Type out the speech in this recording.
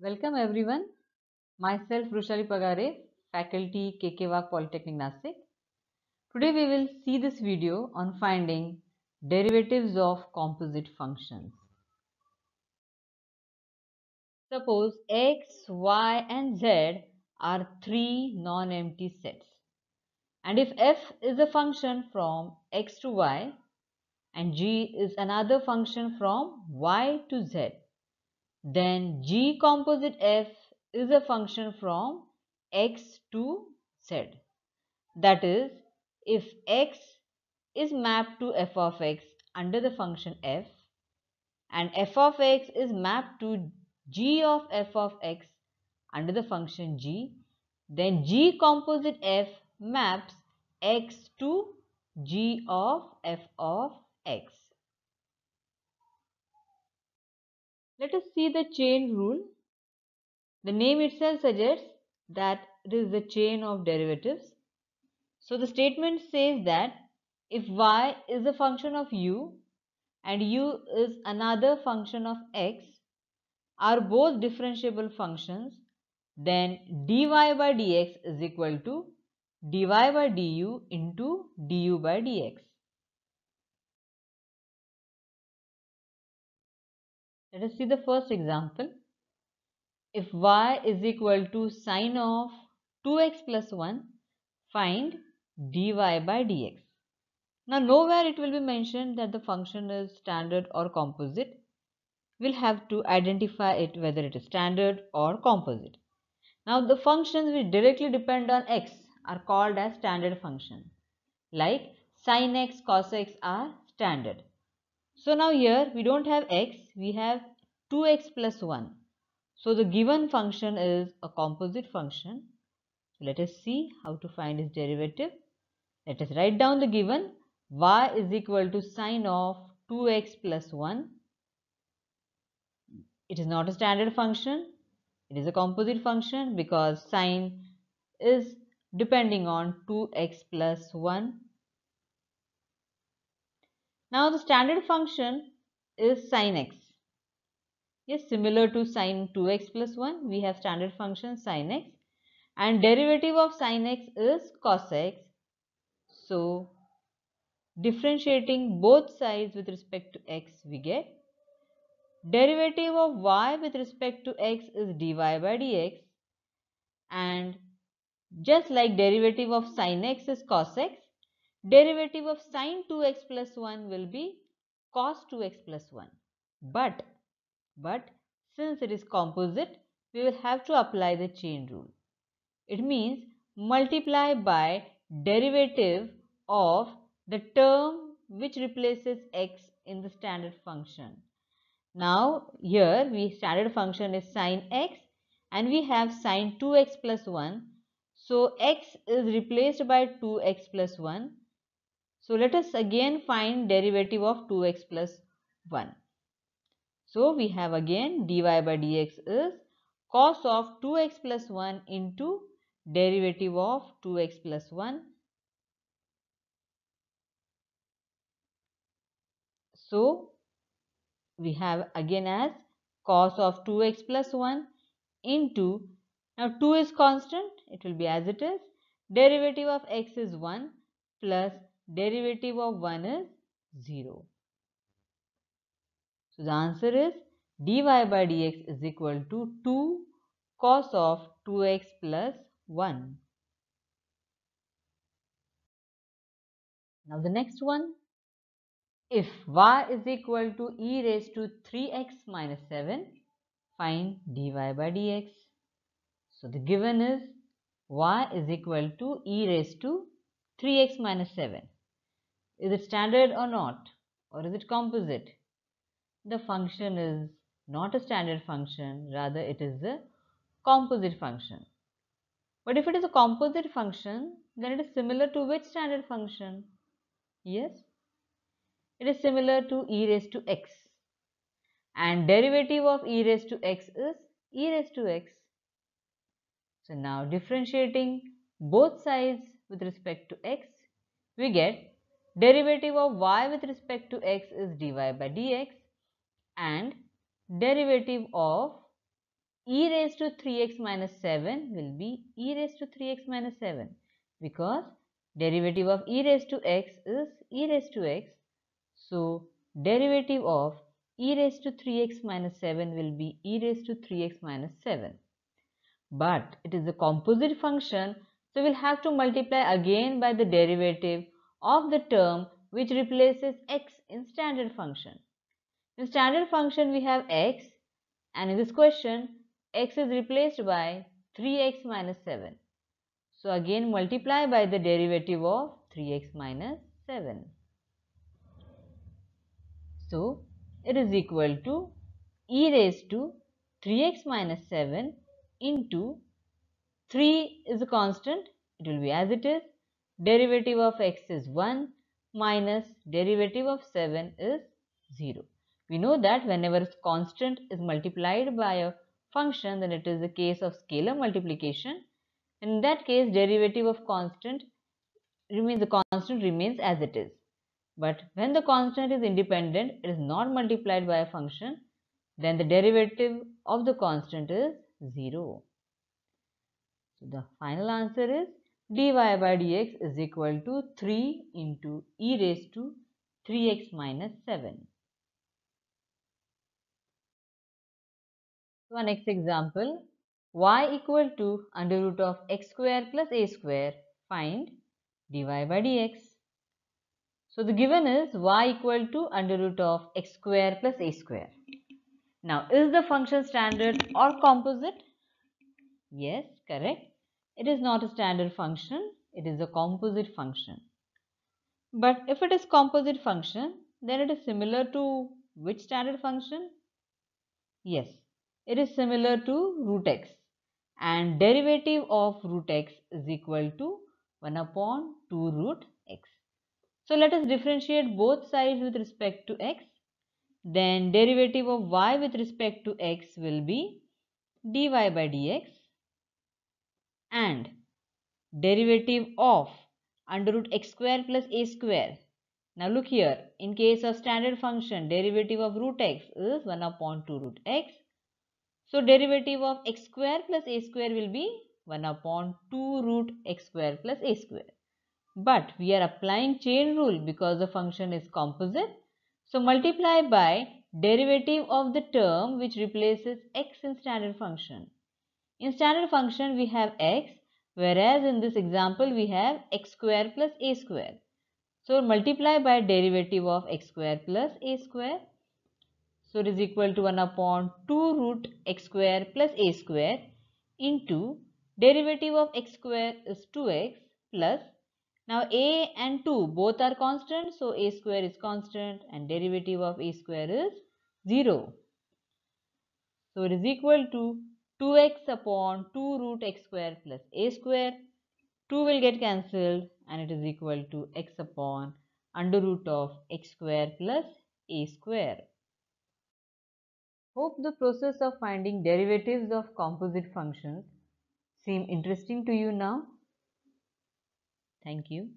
Welcome everyone. Myself Rushali Pagare, faculty KKVAG Polytechnic Nasik. Today we will see this video on finding derivatives of composite functions. Suppose x, y and z are three non-empty sets. And if f is a function from x to y and g is another function from y to z, then G composite F is a function from X to Z. That is, if X is mapped to F of X under the function F and F of X is mapped to G of F of X under the function G, then G composite F maps X to G of F of X. Let us see the chain rule. The name itself suggests that it is the chain of derivatives. So the statement says that if y is a function of u and u is another function of x are both differentiable functions then dy by dx is equal to dy by du into du by dx. Let us see the first example. If y is equal to sine of 2x plus 1, find dy by dx. Now nowhere it will be mentioned that the function is standard or composite. We'll have to identify it whether it is standard or composite. Now the functions which directly depend on x are called as standard function. Like sin x, cos x are standard. So now here we don't have x, we have 2x plus 1. So the given function is a composite function. So let us see how to find its derivative. Let us write down the given y is equal to sine of 2x plus 1. It is not a standard function. It is a composite function because sine is depending on 2x plus 1 now the standard function is sin x. Yes, similar to sin 2x plus 1, we have standard function sin x and derivative of sin x is cos x. So, differentiating both sides with respect to x we get derivative of y with respect to x is dy by dx and just like derivative of sin x is cos x Derivative of sine 2x plus 1 will be cos 2x plus 1. But, but since it is composite, we will have to apply the chain rule. It means multiply by derivative of the term which replaces x in the standard function. Now here we standard function is sine x and we have sine 2x plus 1. So x is replaced by 2x plus 1 so let us again find derivative of 2x plus 1. So we have again dy by dx is cos of 2x plus 1 into derivative of 2x plus 1. So we have again as cos of 2x plus 1 into now 2 is constant it will be as it is derivative of x is 1 plus derivative of 1 is 0. So, the answer is dy by dx is equal to 2 cos of 2x plus 1. Now, the next one if y is equal to e raised to 3x minus 7 find dy by dx. So, the given is y is equal to e raised to 3x minus 7. Is it standard or not? Or is it composite? The function is not a standard function, rather it is a composite function. But if it is a composite function, then it is similar to which standard function? Yes, it is similar to e raised to x. And derivative of e raised to x is e raised to x. So now differentiating both sides with respect to x, we get derivative of y with respect to x is dy by dx and derivative of e raised to 3x minus 7 will be e raised to 3x minus 7 because derivative of e raised to x is e raised to x. So, derivative of e raised to 3x minus 7 will be e raised to 3x minus 7. But it is a composite function, so we will have to multiply again by the derivative of the term which replaces x in standard function. In standard function we have x and in this question x is replaced by 3x minus 7. So again multiply by the derivative of 3x minus 7. So it is equal to e raised to 3x minus 7 into 3 is a constant it will be as it is derivative of x is 1 minus derivative of 7 is 0. We know that whenever constant is multiplied by a function then it is the case of scalar multiplication. In that case derivative of constant remains the constant remains as it is. But when the constant is independent it is not multiplied by a function then the derivative of the constant is 0. So the final answer is dy by dx is equal to 3 into e raised to 3x minus 7. So, our next example y equal to under root of x square plus a square find dy by dx. So, the given is y equal to under root of x square plus a square. Now, is the function standard or composite? Yes, correct. It is not a standard function, it is a composite function. But if it is composite function, then it is similar to which standard function? Yes, it is similar to root x and derivative of root x is equal to 1 upon 2 root x. So let us differentiate both sides with respect to x. Then derivative of y with respect to x will be dy by dx and derivative of under root x square plus a square. Now look here, in case of standard function, derivative of root x is 1 upon 2 root x. So derivative of x square plus a square will be 1 upon 2 root x square plus a square. But we are applying chain rule because the function is composite. So multiply by derivative of the term which replaces x in standard function. In standard function, we have x, whereas in this example, we have x square plus a square. So, multiply by derivative of x square plus a square. So, it is equal to 1 upon 2 root x square plus a square into derivative of x square is 2x plus now a and 2 both are constant. So, a square is constant and derivative of a square is 0. So, it is equal to 2x upon 2 root x square plus a square. 2 will get cancelled and it is equal to x upon under root of x square plus a square. Hope the process of finding derivatives of composite functions seem interesting to you now. Thank you.